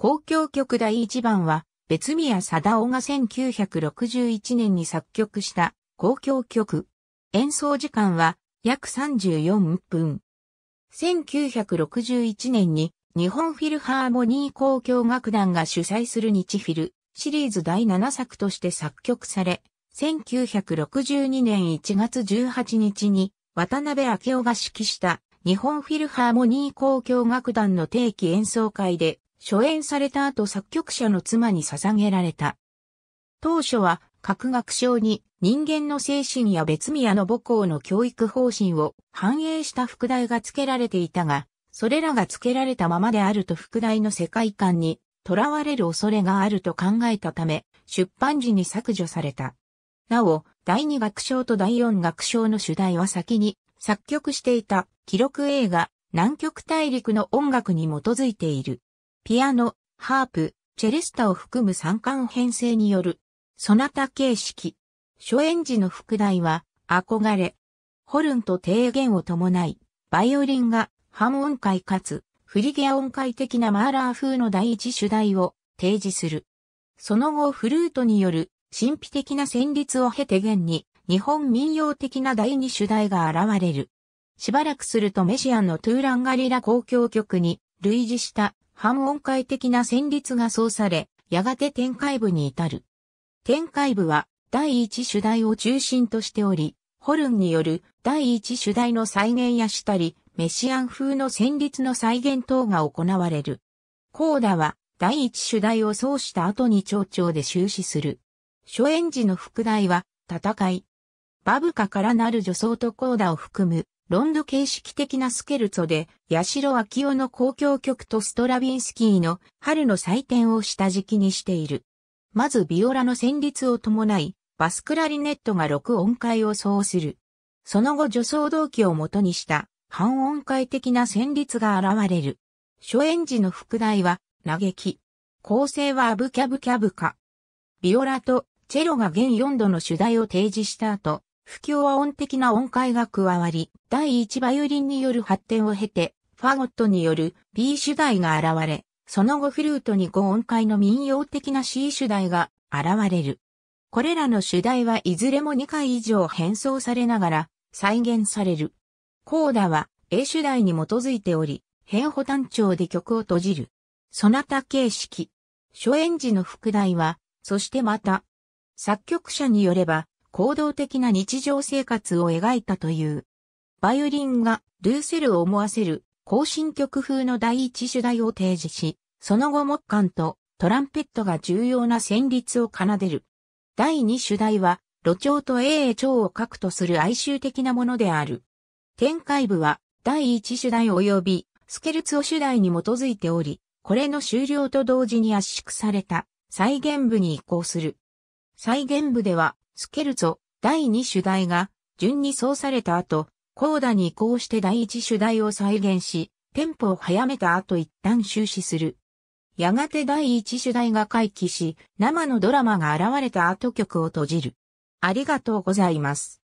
公共曲第1番は、別宮貞夫が1961年に作曲した公共曲。演奏時間は約34分。1961年に日本フィルハーモニー公共楽団が主催する日フィルシリーズ第7作として作曲され、1962年1月18日に渡辺明夫が指揮した日本フィルハーモニー公共楽団の定期演奏会で初演された後作曲者の妻に捧げられた。当初は、各学章に人間の精神や別宮の母校の教育方針を反映した副題が付けられていたが、それらが付けられたままであると副題の世界観に囚われる恐れがあると考えたため、出版時に削除された。なお、第二学章と第四学章の主題は先に作曲していた記録映画南極大陸の音楽に基づいている。ピアノ、ハープ、チェレスタを含む三冠編成による、ソナタ形式。初演時の副題は、憧れ。ホルンと低言を伴い、バイオリンが半音階かつ、フリゲア音階的なマーラー風の第一主題を提示する。その後フルートによる神秘的な旋律を経て現に日本民謡的な第二主題が現れる。しばらくするとメシアンのトゥーランガリラ交響曲に類似した半音階的な旋律が奏され、やがて展開部に至る。展開部は第一主題を中心としており、ホルンによる第一主題の再現やしたり、メシアン風の旋律の再現等が行われる。コーダは第一主題を奏した後に蝶々で終始する。初演時の副題は戦い。バブカからなる女装とコーダを含むロンド形式的なスケルツォで、八代昭夫の公共曲とストラビンスキーの春の祭典を下敷きにしている。まずビオラの旋律を伴い、バスクラリネットが6音階を奏する。その後助走動機を元にした半音階的な旋律が現れる。初演時の副題は、嘆き。構成はアブキャブキャブカ。ビオラとチェロが現4度の主題を提示した後、不協和音的な音階が加わり、第一バイオリンによる発展を経て、ファゴットによる B 主題が現れ、その後フルートに5音階の民謡的な C 主題が現れる。これらの主題はいずれも2回以上変装されながら再現される。コーダは A 主題に基づいており、変補単調で曲を閉じる。そなた形式。初演時の副題は、そしてまた、作曲者によれば、行動的な日常生活を描いたという。バイオリンがルーセルを思わせる行進曲風の第一主題を提示し、その後木管とトランペットが重要な旋律を奏でる。第二主題は、路調と英英調を核とする哀愁的なものである。展開部は、第一主題及び、スケルツォ主題に基づいており、これの終了と同時に圧縮された、再現部に移行する。再現部では、スケルツ第2主題が順に奏された後、コーダに移行して第一主題を再現し、テンポを早めた後一旦終始する。やがて第1主題が回帰し、生のドラマが現れた後曲を閉じる。ありがとうございます。